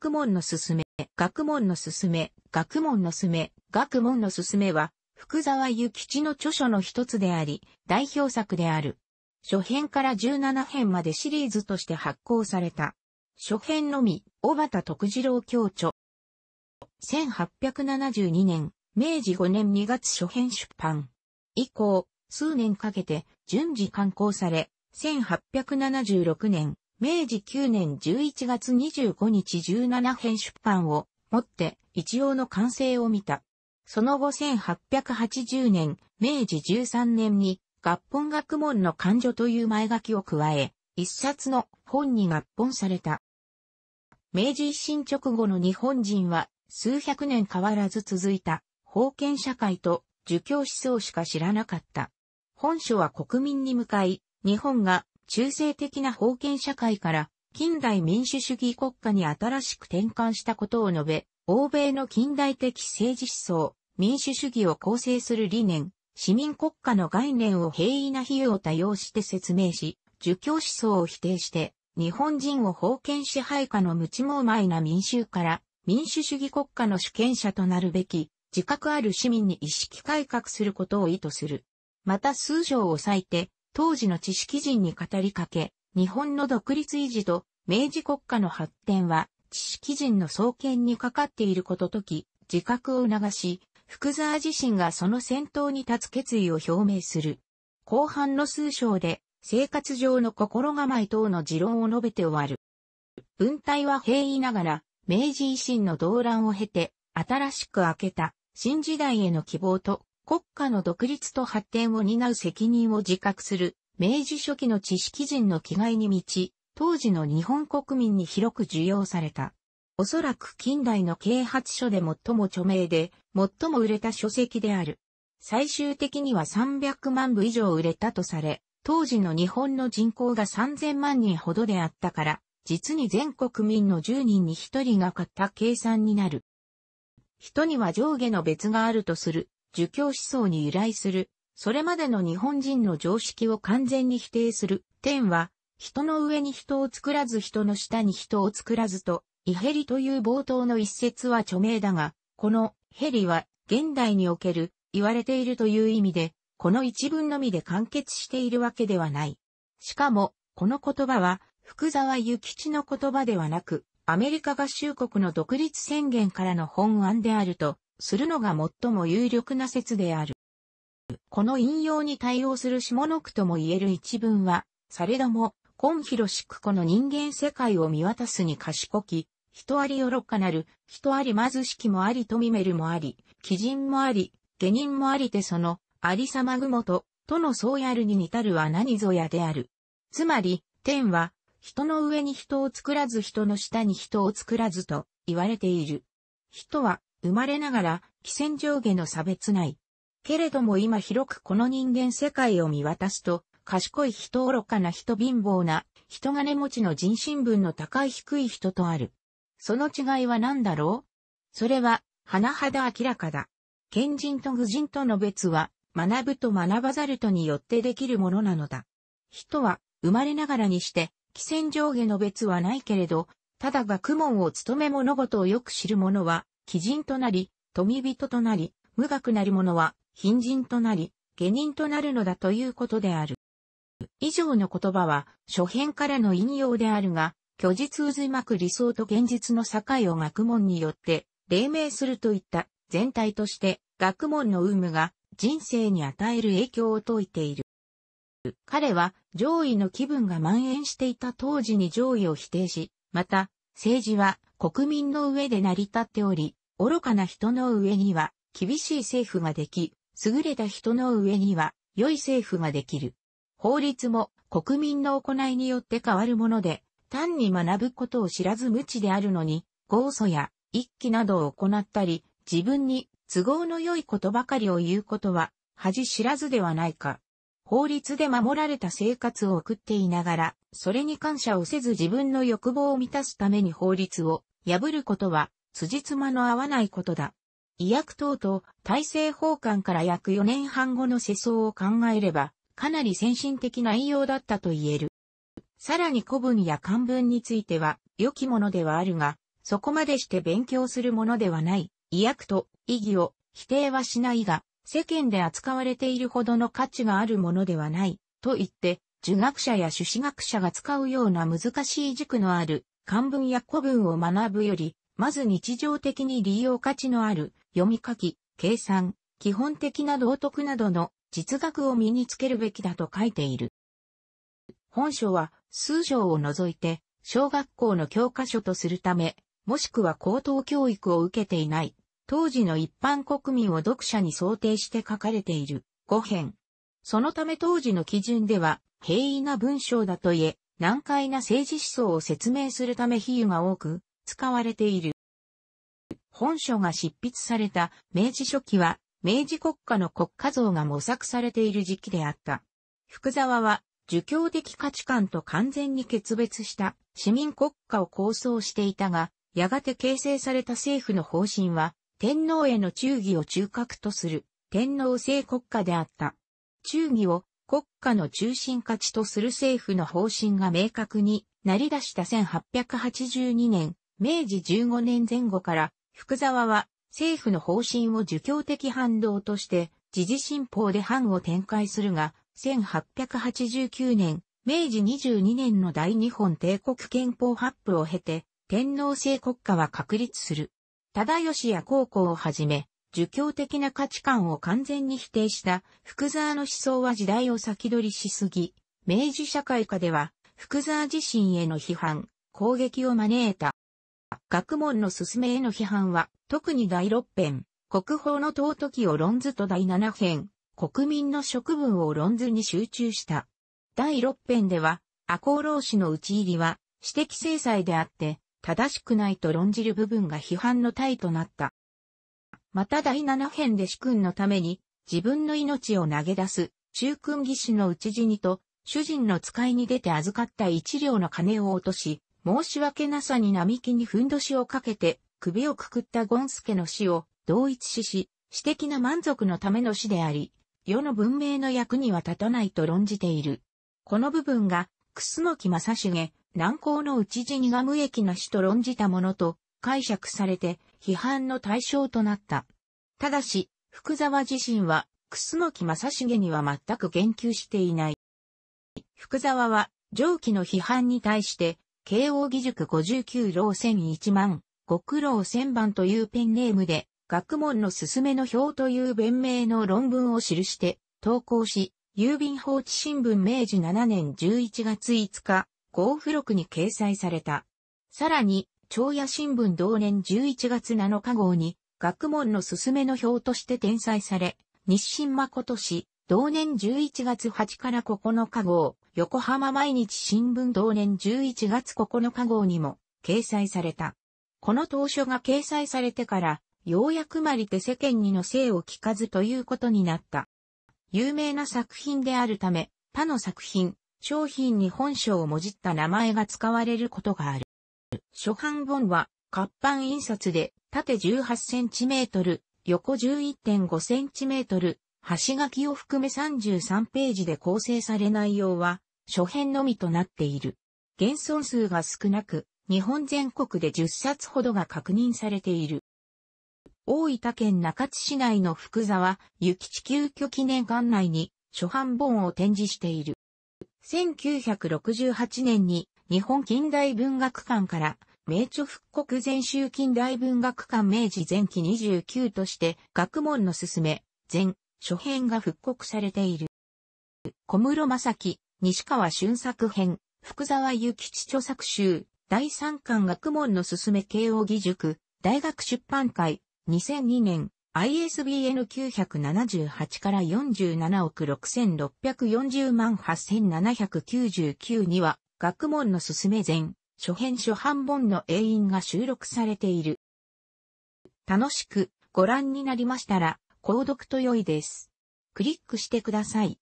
学問のすすめ、学問のすすめ、学問のすめ、学問のすすめは、福沢諭吉の著書の一つであり、代表作である。初編から17編までシリーズとして発行された。初編のみ、小畑徳次郎教著。1872年、明治5年2月初編出版。以降、数年かけて、順次刊行され、1876年、明治9年11月25日17編出版をもって一応の完成を見た。その後1880年、明治13年に合本学問の勘助という前書きを加え、一冊の本に合本された。明治維新直後の日本人は数百年変わらず続いた封建社会と儒教思想しか知らなかった。本書は国民に向かい、日本が中世的な封建社会から近代民主主義国家に新しく転換したことを述べ、欧米の近代的政治思想、民主主義を構成する理念、市民国家の概念を平易な比喩を多用して説明し、儒教思想を否定して、日本人を封建支配下の無知もうまいな民衆から民主主義国家の主権者となるべき自覚ある市民に意識改革することを意図する。また数条を割いて当時の知識人に語りかけ、日本の独立維持と明治国家の発展は知識人の創建にかかっていることとき、自覚を促し、福沢自身がその先頭に立つ決意を表明する。後半の数章で、生活上の心構え等の持論を述べて終わる。文体は平易ながら、明治維新の動乱を経て、新しく開けた新時代への希望と国家の独立と発展を担う責任を自覚する、明治初期の知識人の気概に満ち、当時の日本国民に広く受容された。おそらく近代の啓発書で最も著名で、最も売れた書籍である。最終的には300万部以上売れたとされ、当時の日本の人口が3000万人ほどであったから、実に全国民の10人に1人が買った計算になる。人には上下の別があるとする儒教思想に由来する、それまでの日本人の常識を完全に否定する、天は、人の上に人を作らず人の下に人を作らずと、イヘリという冒頭の一節は著名だが、このヘリは現代における言われているという意味で、この一文のみで完結しているわけではない。しかも、この言葉は福沢諭吉の言葉ではなく、アメリカ合衆国の独立宣言からの本案であるとするのが最も有力な説である。この引用に対応する下の句とも言える一文は、されども、今広しくこの人間世界を見渡すに賢き、人あり愚かなる、人あり貧しきもあり富めるもあり、貴人もあり、下人もありてその、ありさまぐもと、とのそうやるに似たるは何ぞやである。つまり、天は、人の上に人を作らず人の下に人を作らずと言われている。人は生まれながら、既線上下の差別ない。けれども今広くこの人間世界を見渡すと、賢い人愚かな人貧乏な、人金持ちの人身分の高い低い人とある。その違いは何だろうそれは、甚だ明らかだ。賢人と愚人との別は、学ぶと学ばざるとによってできるものなのだ。人は、生まれながらにして、既線上下の別はないけれど、ただ学問を務め物事をよく知る者は、鬼人となり、富人となり、無学なる者は、貧人となり、下人となるのだということである。以上の言葉は、初編からの引用であるが、虚実渦巻く理想と現実の境を学問によって、黎明するといった全体として学問の有無が人生に与える影響を説いている。彼は上位の気分が蔓延していた当時に上位を否定し、また政治は国民の上で成り立っており、愚かな人の上には、厳しい政府ができ、優れた人の上には、良い政府ができる。法律も国民の行いによって変わるもので、単に学ぶことを知らず無知であるのに、合訴や一揆などを行ったり、自分に都合の良いことばかりを言うことは、恥知らずではないか。法律で守られた生活を送っていながら、それに感謝をせず自分の欲望を満たすために法律を破ることは、辻褄の合わないことだ。医薬等と大政奉還から約4年半後の世相を考えれば、かなり先進的な内容だったと言える。さらに古文や漢文については、良きものではあるが、そこまでして勉強するものではない、医薬と意義を否定はしないが、世間で扱われているほどの価値があるものではない、と言って、儒学者や朱子学者が使うような難しい軸のある漢文や古文を学ぶより、まず日常的に利用価値のある読み書き、計算、基本的な道徳などの実学を身につけるべきだと書いている。本書は数章を除いて小学校の教科書とするため、もしくは高等教育を受けていない、当時の一般国民を読者に想定して書かれている5編。そのため当時の基準では平易な文章だと言え、難解な政治思想を説明するため比喩が多く、使われている。本書が執筆された明治初期は明治国家の国家像が模索されている時期であった。福沢は、儒教的価値観と完全に決別した市民国家を構想していたが、やがて形成された政府の方針は、天皇への忠義を中核とする天皇制国家であった。忠義を国家の中心価値とする政府の方針が明確になり出した1882年明治15年前後から、福沢は政府の方針を儒教的反動として、自治新法で藩を展開するが、1889年、明治22年の大日本帝国憲法発布を経て、天皇制国家は確立する。忠義や高校をはじめ、儒教的な価値観を完全に否定した福沢の思想は時代を先取りしすぎ、明治社会下では福沢自身への批判、攻撃を招いた。学問の進めへの批判は、特に第六編、国宝の尊きを論図と第七編、国民の職分を論図に集中した。第六編では、赤穂浪士の打ち入りは、私的制裁であって、正しくないと論じる部分が批判の体となった。また第七編で主君のために、自分の命を投げ出す、中君義士の討ち死にと、主人の使いに出て預かった一両の金を落とし、申し訳なさに並木にふんどしをかけて、首をくくったゴンスケの死を同一視し、私的な満足のための死であり、世の文明の役には立たないと論じている。この部分が、楠木正成、南高の内地にが無益な死と論じたものと解釈されて批判の対象となった。ただし、福沢自身は、楠木正成には全く言及していない。福沢は、上記の批判に対して、慶応義塾59老1001万、ご苦労1000番というペンネームで、学問のすすめの表という弁明の論文を記して、投稿し、郵便放置新聞明治7年11月5日、交付録に掲載された。さらに、長野新聞同年11月7日号に、学問のすすめの表として転載され、日清誠氏、同年11月8から9日号、横浜毎日新聞同年11月9日号にも掲載された。この当初が掲載されてから、ようやくまりて世間にの性を聞かずということになった。有名な作品であるため、他の作品、商品に本書をもじった名前が使われることがある。初版本は、活版印刷で、縦18センチメートル、横11.5センチメートル、端書きを含め33ページで構成され内容は、初編のみとなっている。現存数が少なく、日本全国で10冊ほどが確認されている。大分県中津市内の福沢、雪地球居記念館内に初版本を展示している。1968年に日本近代文学館から名著復刻全集近代文学館明治前期29として学問の進め、全、初編が復刻されている。小室正樹、西川俊作編、福沢諭吉著作集、第3巻学問のすすめ慶応義塾、大学出版会、2002年、ISBN 978から47億6640万8799には、学問のすすめ前、初編初版本の永遠が収録されている。楽しくご覧になりましたら、購読と良いです。クリックしてください。